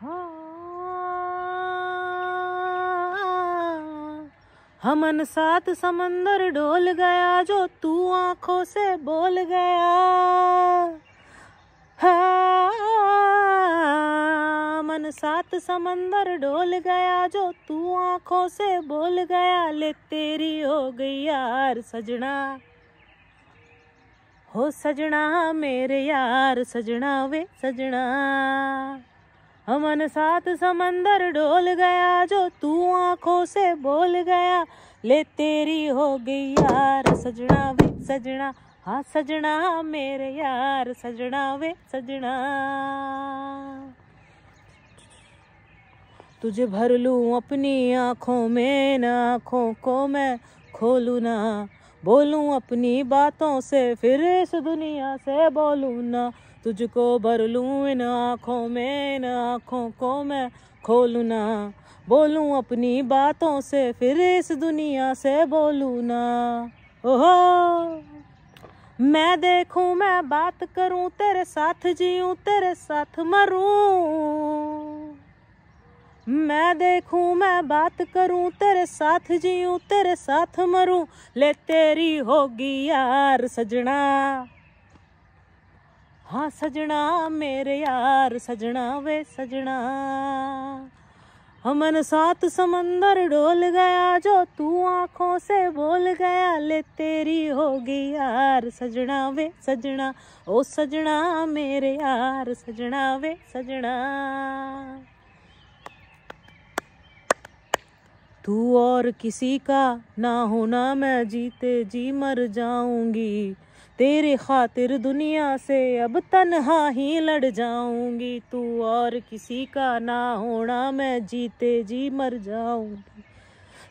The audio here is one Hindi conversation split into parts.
हाँ। हमन साथ समंदर डोल गया जो तू आंखों से बोल गया हाँ। हमन साथ समंदर डोल गया जो तू आंखों से बोल गया ले तेरी हो गई यार सजना हो सजना मेरे यार सजना वे सजना हमन साथ समंदर डोल गया जो तू आंखों से बोल गया ले तेरी हो गई यार सजना वे सजना हाँ सजना मेरे यार सजना वे सजना तुझे भर लू अपनी आंखों में ना आंखों को मैं खोलू ना बोलूं अपनी बातों से फिर इस दुनिया से बोलूं ना तुझको भर लूँ इन आँखों में इन आँखों को मैं खोलूँ ना बोलूँ अपनी बातों से फिर इस दुनिया से बोलूँ ना ओहो मैं देखूं मैं बात करूं तेरे साथ जीऊं तेरे साथ मरूं मैं देखूं मैं बात करूं तेरे साथ जीऊं तेरे साथ मरूं ले तेरी होगी यार सजना हाँ सजना मेरे यार सजना वे सजना हमन साथ समंदर डोल गया जो तू आंखों से बोल गया ले तेरी होगी यार सजना वे सजना ओ सजना मेरे यार सजना वे सजना तू और किसी का ना होना मैं जीते जी मर जाऊंगी तेरे खातिर दुनिया से अब तन्हा ही लड़ जाऊंगी तू और किसी का ना होना मैं जीते जी मर जाऊंगी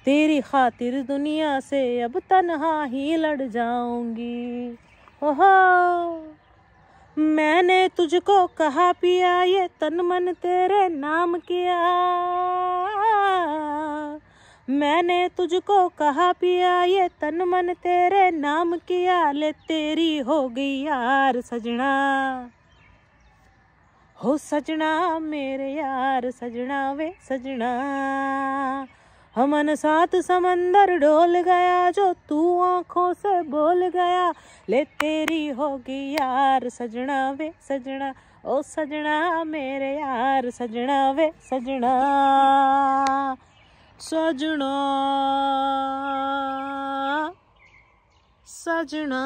तेरी खातिर दुनिया से अब तन्हा ही लड़ जाऊंगी ओह मैंने तुझको कहा पिया ये तन मन तेरे नाम किया मैंने तुझको कहा पिया ये तन मन तेरे नाम किया ले तेरी हो गई यार सजना हो सजना मेरे यार सजना वे सजना हमन साथ समंदर डोल गया जो तू आंखों से बोल गया ले तेरी होगी यार सजना वे सजना ओ सजना मेरे यार सजना वे सजना सजना सजना